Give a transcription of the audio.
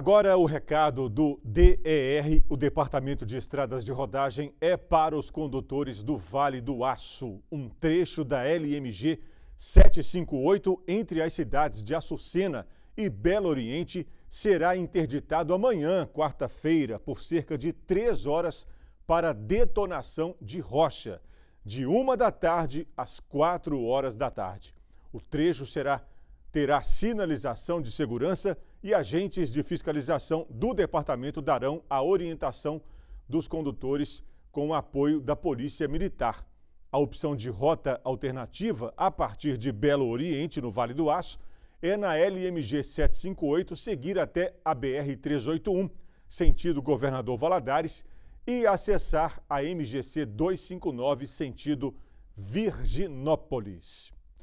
Agora o recado do DER, o Departamento de Estradas de Rodagem, é para os condutores do Vale do Aço, um trecho da LMG 758 entre as cidades de Açucena e Belo Oriente será interditado amanhã, quarta-feira, por cerca de três horas para detonação de rocha, de uma da tarde às quatro horas da tarde. O trecho será terá sinalização de segurança e agentes de fiscalização do departamento darão a orientação dos condutores com o apoio da Polícia Militar. A opção de rota alternativa a partir de Belo Oriente, no Vale do Aço, é na LMG 758 seguir até a BR 381, sentido Governador Valadares, e acessar a MGC 259, sentido Virginópolis.